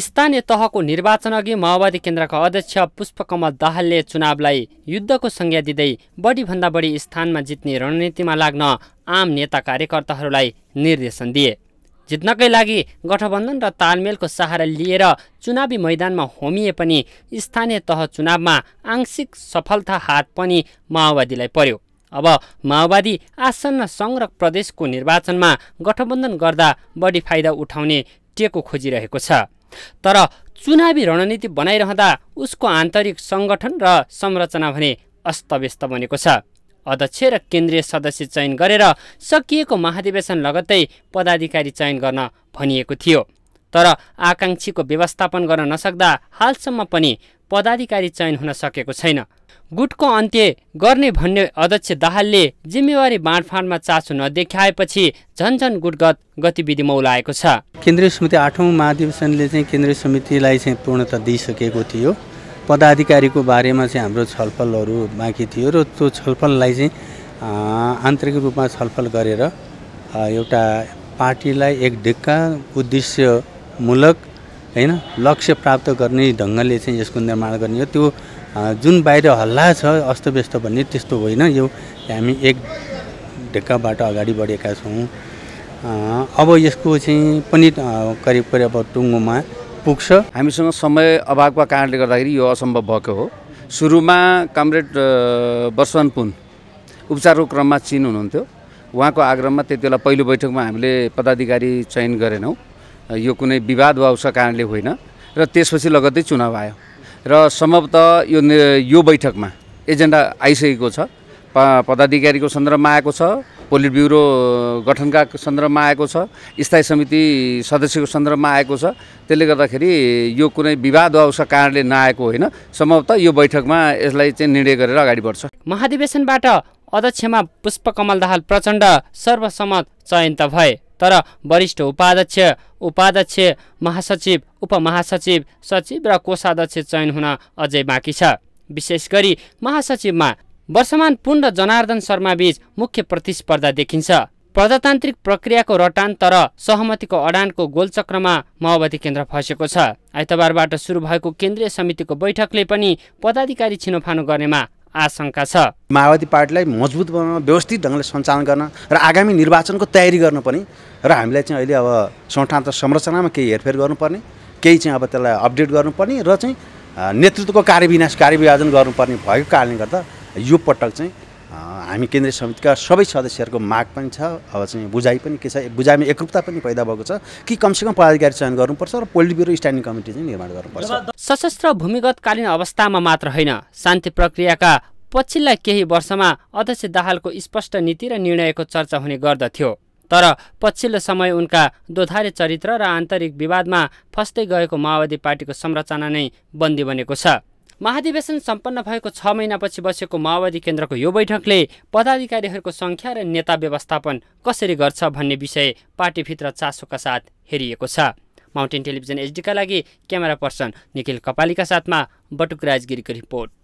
स्थानीय तहको निर्वाचन अघि माओवादी केन्द्रका अध्यक्ष पुष्पकमल दाहालले चुनावलाई युद्धको संज्ञा दिँदै बढीभन्दा बढी स्थानमा जित्ने रणनीतिमा लाग्न आम नेता कार्यकर्ताहरूलाई निर्देशन दिए जित्नकै लागि गठबन्धन र तालमेलको सहारा लिएर चुनावी मैदानमा होमिए पनि स्थानीय तह चुनावमा आंशिक सफलता हात पनि माओवादीलाई पर्यो अब माओवादी आसन्न सङ्घ प्रदेशको निर्वाचनमा गठबन्धन गर्दा बढी फाइदा उठाउने टेको खोजिरहेको छ तर चुनावी रणनीति बनाइरहँदा उसको आन्तरिक सङ्गठन र संरचना भने अस्तव्यस्त बनेको छ अध्यक्ष र केन्द्रीय सदस्य चयन गरेर सकिएको महाधिवेशन लगत्तै पदाधिकारी चयन गर्न भनिएको थियो तर आकाङ्क्षीको व्यवस्थापन गर्न नसक्दा हालसम्म पनि पदाधिकारी चयन हुन सकेको छैन गुटको अन्त्य गर्ने भन्ने अध्यक्ष दाहालले जिम्मेवारी बाँडफाँडमा चासो नदेखाएपछि झन्झन गुटगत गतिविधि मौलाएको छ केन्द्रीय समिति आठौँ महाधिवेशनले चाहिँ केन्द्रीय समितिलाई चाहिँ पूर्णता दिइसकेको थियो पदाधिकारीको बारेमा चाहिँ हाम्रो छलफलहरू बाँकी थियो र त्यो छलफललाई चाहिँ आन्तरिक रूपमा छलफल गरेर एउटा पार्टीलाई एक ढिक्का उद्देश्यमूलक होइन लक्ष्य प्राप्त गर्ने ढङ्गले चाहिँ यसको निर्माण गर्ने हो त्यो जुन बाहिर हल्ला छ अस्तव्यस्त भन्ने त्यस्तो होइन यो हामी एक ढेक्काबाट अगाडि बढेका छौँ अब यसको चाहिँ पनि करिब करिब अब टुङ्गोमा पुग्छ हामीसँग समय अभावका कारणले गर्दाखेरि यो असम्भव भएको हो सुरुमा कमरेड वर्षवान पुन उपचारको क्रममा चिन हुनुहुन्थ्यो उहाँको आग्रहमा त्यति बेला पहिलो बैठकमा हामीले पदाधिकारी चयन गरेनौँ यो कुनै विवाद वा उसका कारणले होइन र त्यसपछि लगत्तै चुनाव आयो र सम्भवतः यो यो बैठकमा एजेन्डा आइसकेको छ पदाधिकारीको सन्दर्भमा आएको छ पोलिट ब्युरो गठनका सन्दर्भमा आएको छ स्थायी समिति सदस्यको सन्दर्भमा आएको छ त्यसले गर्दाखेरि यो कुनै विवाद वा उसका कारणले नआएको होइन सम्भवतः यो बैठकमा यसलाई चाहिँ निर्णय गरेर अगाडि बढ्छ महाधिवेशनबाट अध्यक्षमा पुष्पकमल दाहाल प्रचण्ड सर्वसम्मत चयन त भए तर वरिष्ठ उपाध्यक्ष उपाध्यक्ष महासचिव उपमहासचिव सचिव र कोषाध्यक्ष चयन हुन अझै बाँकी छ विशेष गरी महासचिवमा वर्षमान पुन र जनार्दन बीच मुख्य प्रतिस्पर्धा देखिन्छ प्रजातान्त्रिक प्रक्रियाको रटान तर सहमतिको अडानको गोलचक्रमा माओवादी केन्द्र फँसेको छ आइतबारबाट सुरु भएको केन्द्रीय समितिको बैठकले पनि पदाधिकारी छिनोफानो गर्नेमा आशंका छ माओवादी पार्टीलाई मजबुत बनाउन व्यवस्थित ढङ्गले सञ्चालन गर्न र आगामी निर्वाचनको तयारी गर्न पनि र हामीलाई चाहिँ अहिले अब संस्थान संरचनामा केही हेरफेर गर्नुपर्ने केही चाहिँ अब त्यसलाई अपडेट गर्नुपर्ने र चाहिँ नेतृत्वको कार्यविनाश कार्यविभाजन गर्नुपर्ने भएको कारणले गर्दा यो पटक चाहिँ हामी केन्द्रीय समितिका सबै सदस्यहरूको माग पनि छ अब चाहिँ बुझाइ पनि के छ बुझाइमा एकरूपता पनि पैदा भएको छ कि कमसेकम पदाधिकारी चयन गर्नुपर्छ र पोलिट ब्युरो स्ट्यान्डिङ कमिटी चाहिँ निर्माण गर्नुपर्छ सशस्त्र भूमिगतकालीन अवस्थामा मात्र होइन शान्ति प्रक्रियाका पछिल्ला केही वर्षमा अध्यक्ष दाहालको स्पष्ट नीति र निर्णयको चर्चा हुने गर्दथ्यो तर पछिल्लो समय उनका दोधारे चरित्र र आन्तरिक विवादमा फस्दै गएको माओवादी पार्टीको संरचना नै बन्दी बनेको छ महाधिवेशन सम्पन्न भएको छ महिनापछि बसेको माओवादी केन्द्रको यो बैठकले पदाधिकारीहरूको सङ्ख्या र नेता व्यवस्थापन कसरी गर्छ भन्ने विषय पार्टीभित्र चासोका साथ हेरिएको छ माउन्टेन टेलिभिजन एचडीका लागि क्यामेरा पर्सन निखिल कपालीका साथमा बटुक राजगिरीको रिपोर्ट